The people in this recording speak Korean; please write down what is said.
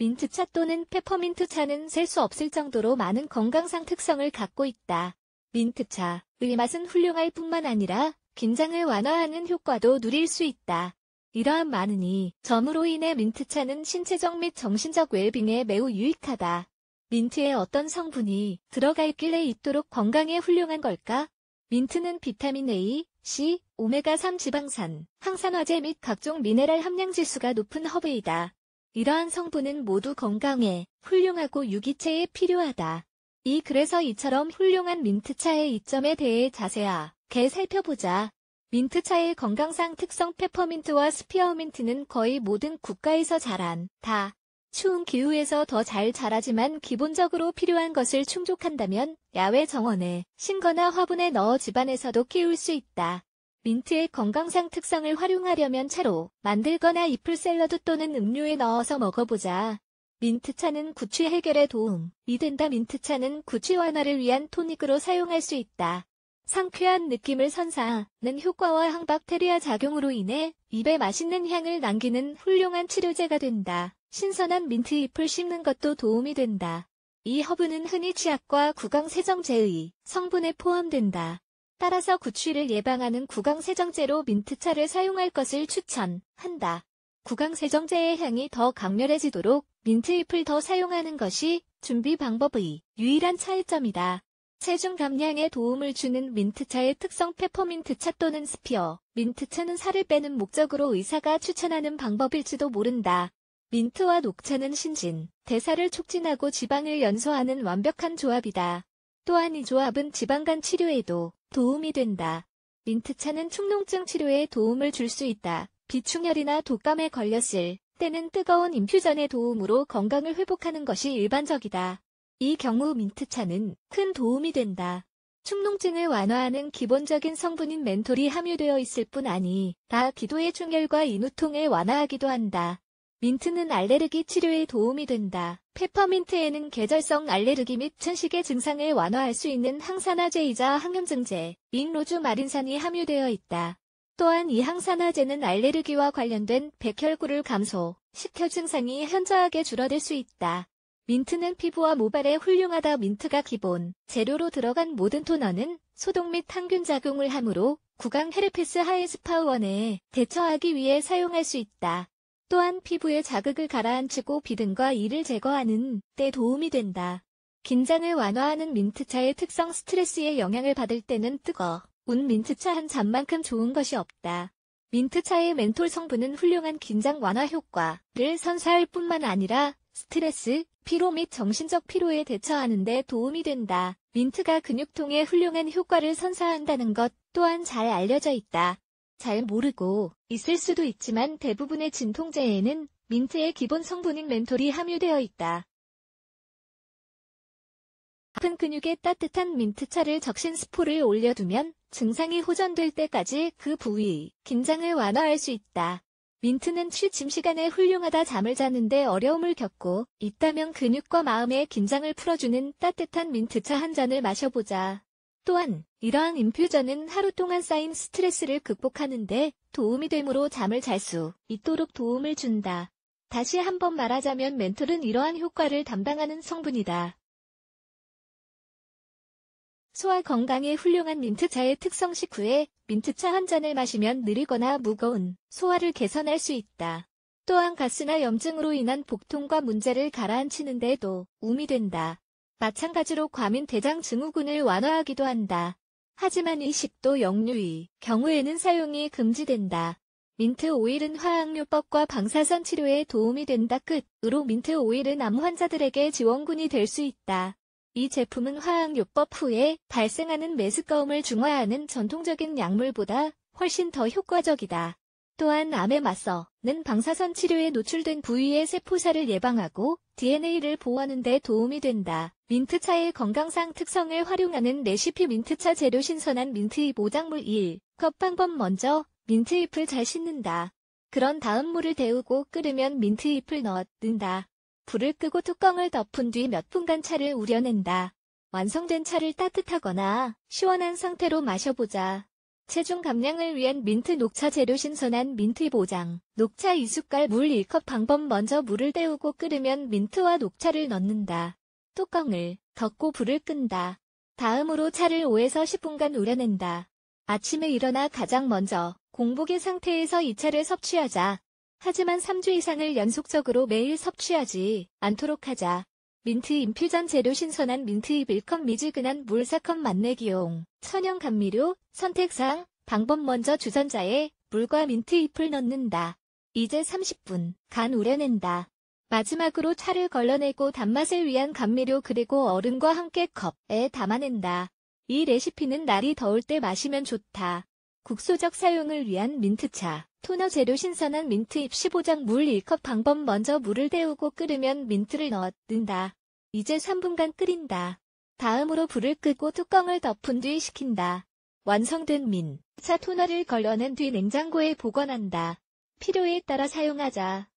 민트차 또는 페퍼민트차는 셀 수 없을 정도로 많은 건강상 특성을 갖고 있다. 민트차의 맛은 훌륭할 뿐만 아니라 긴장을 완화하는 효과도 누릴 수 있다. 이러한 많은 이 점으로 인해 민트차는 신체적 및 정신적 웰빙에 매우 유익하다. 민트에 어떤 성분이 들어가 있길래 있도록 건강에 훌륭한 걸까? 민트는 비타민 A, C, 오메가3 지방산, 항산화제 및 각종 미네랄 함량 지수가 높은 허브이다. 이러한 성분은 모두 건강에 훌륭하고 유기체에 필요하다. 이글에서 이처럼 훌륭한 민트차의 이점에 대해 자세하게 살펴보자. 민트차의 건강상 특성 페퍼민트와 스피어민트는 거의 모든 국가에서 자란다. 추운 기후에서 더 잘 자라지만 기본적으로 필요한 것을 충족한다면 야외 정원에 심거나 화분에 넣어 집안에서도 키울 수 있다. 민트의 건강상 특성을 활용하려면 차로 만들거나 잎을 샐러드 또는 음료에 넣어서 먹어보자. 민트차는 구취 해결에 도움이 된다. 민트차는 구취 완화를 위한 토닉으로 사용할 수 있다. 상쾌한 느낌을 선사하는 효과와 항박테리아 작용으로 인해 입에 맛있는 향을 남기는 훌륭한 치료제가 된다. 신선한 민트 잎을 씹는 것도 도움이 된다. 이 허브는 흔히 치약과 구강세정제의 성분에 포함된다. 따라서 구취를 예방하는 구강세정제로 민트차를 사용할 것을 추천한다. 구강세정제의 향이 더 강렬해지도록 민트잎을 더 사용하는 것이 준비 방법의 유일한 차이점이다. 체중 감량에 도움을 주는 민트차의 특성 페퍼민트차 또는 스피어. 민트차는 살을 빼는 목적으로 의사가 추천하는 방법일지도 모른다. 민트와 녹차는 신진, 대사를 촉진하고 지방을 연소하는 완벽한 조합이다. 또한 이 조합은 지방간 치료에도 도움이 된다. 민트차는 축농증 치료에 도움을 줄 수 있다. 비충혈이나 독감에 걸렸을 때는 뜨거운 인퓨전의 도움으로 건강을 회복하는 것이 일반적이다. 이 경우 민트차는 큰 도움이 된다. 축농증을 완화하는 기본적인 성분인 멘톨이 함유되어 있을 뿐 아니, 다 기도의 충혈과 인후통을 완화하기도 한다. 민트는 알레르기 치료에 도움이 된다. 페퍼민트에는 계절성 알레르기 및 천식의 증상을 완화할 수 있는 항산화제이자 항염증제, 밍로주 마린산이 함유되어 있다. 또한 이 항산화제는 알레르기와 관련된 백혈구를 감소, 식혈 증상이 현저하게 줄어들 수 있다. 민트는 피부와 모발에 훌륭하다 민트가 기본, 재료로 들어간 모든 토너는 소독 및 항균 작용을 함으로 구강 헤르페스 하에스파우원에 대처하기 위해 사용할 수 있다. 또한 피부에 자극을 가라앉히고 비듬과 이를 제거하는 때 도움이 된다. 긴장을 완화하는 민트차의 특성 스트레스에 영향을 받을 때는 뜨거. 운 민트차 한 잔만큼 좋은 것이 없다. 민트차의 멘톨 성분은 훌륭한 긴장 완화 효과를 선사할 뿐만 아니라 스트레스, 피로 및 정신적 피로에 대처하는 데 도움이 된다. 민트가 근육통에 훌륭한 효과를 선사한다는 것 또한 잘 알려져 있다. 잘 모르고 있을 수도 있지만 대부분의 진통제에는 민트의 기본 성분인 멘톨이 함유되어 있다. 아픈 근육에 따뜻한 민트차를 적신 스포를 올려두면 증상이 호전될 때까지 그 부위, 긴장을 완화할 수 있다. 민트는 취침 시간에 훌륭하다 잠을 자는데 어려움을 겪고 있다면 근육과 마음의 긴장을 풀어주는 따뜻한 민트차 한 잔을 마셔보자. 또한 이러한 인퓨전은 하루 동안 쌓인 스트레스를 극복하는데 도움이 되므로 잠을 잘 수 있도록 도움을 준다. 다시 한번 말하자면 멘톨은 이러한 효과를 담당하는 성분이다. 소화 건강에 훌륭한 민트차의 특성 식후에 민트차 한 잔을 마시면 느리거나 무거운 소화를 개선할 수 있다. 또한 가스나 염증으로 인한 복통과 문제를 가라앉히는 데도 우미 된다. 마찬가지로 과민대장 증후군을 완화하기도 한다. 하지만 이 식도 역류의 경우에는 사용이 금지된다. 민트 오일은 화학요법과 방사선 치료에 도움이 된다 끝으로 민트 오일은 암 환자들에게 지원군이 될 수 있다. 이 제품은 화학요법 후에 발생하는 메스꺼움을 중화하는 전통적인 약물보다 훨씬 더 효과적이다. 또한 암에 맞서는 방사선 치료에 노출된 부위의 세포사를 예방하고 DNA를 보호하는 데 도움이 된다. 민트차의 건강상 특성을 활용하는 레시피 민트차 재료 신선한 민트잎 5장물 1컵 방법 먼저 민트잎을 잘 씻는다. 그런 다음 물을 데우고 끓으면 민트잎을 넣는다. 불을 끄고 뚜껑을 덮은 뒤 몇 분간 차를 우려낸다. 완성된 차를 따뜻하거나 시원한 상태로 마셔보자. 체중 감량을 위한 민트 녹차 재료 신선한 민트 잎 보장. 녹차 2숟갈 물 1컵 방법 먼저 물을 데우고 끓으면 민트와 녹차를 넣는다. 뚜껑을 덮고 불을 끈다. 다음으로 차를 5에서 10분간 우려낸다. 아침에 일어나 가장 먼저 공복의 상태에서 이 차를 섭취하자. 하지만 3주 이상을 연속적으로 매일 섭취하지 않도록 하자. 민트 인퓨전 재료 신선한 민트잎 1컵 미지근한 물 4컵 맛내기용 천연 감미료 선택상 방법 먼저 주전자에 물과 민트잎을 넣는다. 이제 30분 간 우려낸다. 마지막으로 차를 걸러내고 단맛을 위한 감미료 그리고 얼음과 함께 컵에 담아낸다. 이 레시피는 날이 더울 때 마시면 좋다. 국소적 사용을 위한 민트차. 토너 재료 신선한 민트 잎 15장 물 1컵 방법 먼저 물을 데우고 끓으면 민트를 넣는다. 어 이제 3분간 끓인다. 다음으로 불을 끄고 뚜껑을 덮은 뒤 식힌다. 완성된 민차 토너를 걸러낸 뒤 냉장고에 보관한다. 필요에 따라 사용하자.